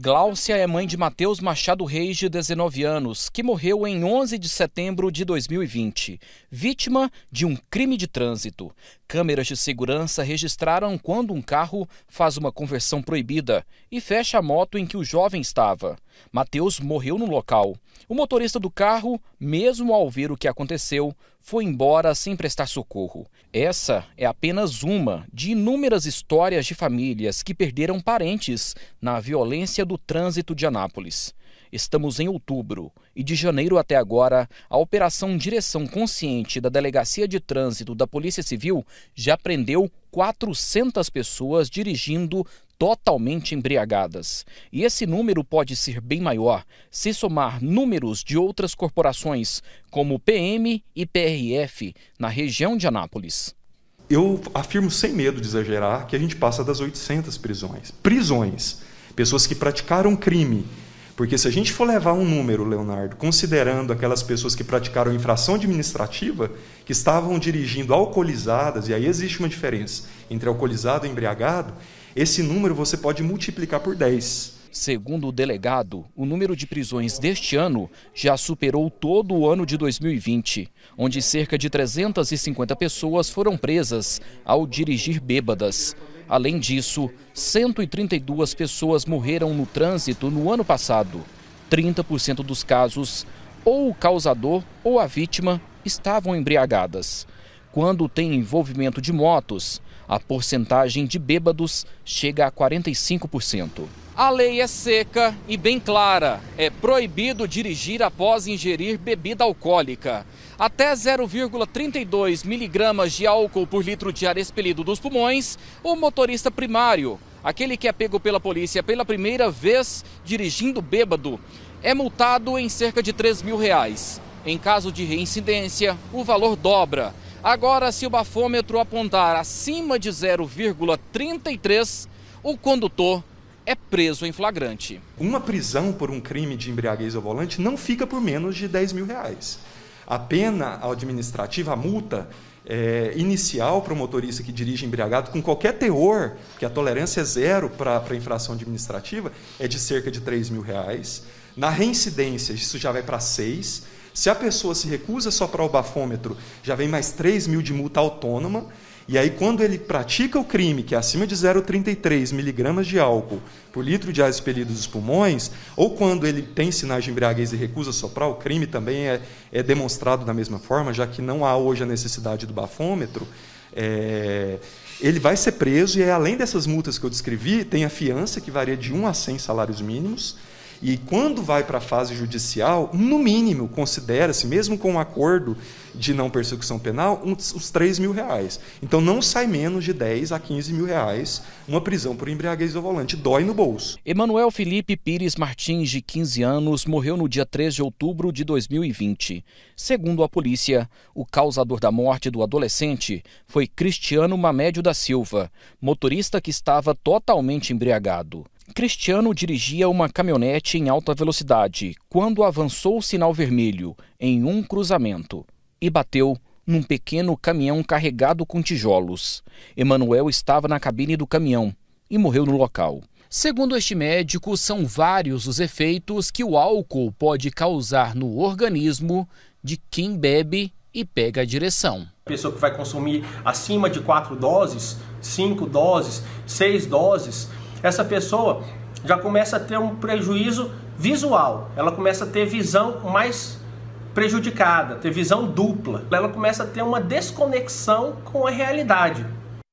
Gláucia é mãe de Matheus Machado Reis, de 19 anos, que morreu em 11 de setembro de 2020, vítima de um crime de trânsito. Câmeras de segurança registraram quando um carro faz uma conversão proibida e fecha a moto em que o jovem estava. Mateus morreu no local. O motorista do carro, mesmo ao ver o que aconteceu, foi embora sem prestar socorro. Essa é apenas uma de inúmeras histórias de famílias que perderam parentes na violência do trânsito de Anápolis. Estamos em outubro e de janeiro até agora, a Operação Direção Consciente da Delegacia de Trânsito da Polícia Civil já prendeu 400 pessoas dirigindo totalmente embriagadas. E esse número pode ser bem maior se somar números de outras corporações, como PM e PRF, na região de Anápolis. Eu afirmo sem medo de exagerar que a gente passa das 800 prisões. Prisões. Pessoas que praticaram crime porque se a gente for levar um número, Leonardo, considerando aquelas pessoas que praticaram infração administrativa, que estavam dirigindo alcoolizadas, e aí existe uma diferença entre alcoolizado e embriagado, esse número você pode multiplicar por 10. Segundo o delegado, o número de prisões deste ano já superou todo o ano de 2020, onde cerca de 350 pessoas foram presas ao dirigir bêbadas. Além disso, 132 pessoas morreram no trânsito no ano passado. 30% dos casos, ou o causador ou a vítima estavam embriagadas. Quando tem envolvimento de motos, a porcentagem de bêbados chega a 45%. A lei é seca e bem clara. É proibido dirigir após ingerir bebida alcoólica. Até 0,32 miligramas de álcool por litro de ar expelido dos pulmões, o motorista primário, aquele que é pego pela polícia pela primeira vez dirigindo bêbado, é multado em cerca de 3 mil reais. Em caso de reincidência, o valor dobra. Agora, se o bafômetro apontar acima de 0,33, o condutor é preso em flagrante. Uma prisão por um crime de embriaguez ao volante não fica por menos de 10 mil reais. A pena administrativa, a multa é, inicial para o motorista que dirige embriagado, com qualquer teor, que a tolerância é zero para a infração administrativa, é de cerca de 3 mil reais. Na reincidência, isso já vai para 6. Se a pessoa se recusa só para o bafômetro, já vem mais 3 mil de multa autônoma. E aí, quando ele pratica o crime, que é acima de 0,33 miligramas de álcool por litro de ar expelido dos pulmões, ou quando ele tem sinais de embriaguez e recusa soprar, o crime também é, é demonstrado da mesma forma, já que não há hoje a necessidade do bafômetro. É, ele vai ser preso e, além dessas multas que eu descrevi, tem a fiança, que varia de 1 a 100 salários mínimos. E quando vai para a fase judicial, no mínimo, considera-se, mesmo com um acordo de não persecução penal, uns, os 3 mil reais. Então não sai menos de 10 a 15 mil reais uma prisão por embriaguez ao volante. Dói no bolso. Emanuel Felipe Pires Martins, de 15 anos, morreu no dia 3 de outubro de 2020. Segundo a polícia, o causador da morte do adolescente foi Cristiano Mamédio da Silva, motorista que estava totalmente embriagado. Cristiano dirigia uma caminhonete em alta velocidade quando avançou o sinal vermelho em um cruzamento e bateu num pequeno caminhão carregado com tijolos. Emanuel estava na cabine do caminhão e morreu no local. Segundo este médico, são vários os efeitos que o álcool pode causar no organismo de quem bebe e pega a direção. A pessoa que vai consumir acima de quatro doses, cinco doses, seis doses, essa pessoa já começa a ter um prejuízo visual, ela começa a ter visão mais prejudicada, ter visão dupla, ela começa a ter uma desconexão com a realidade.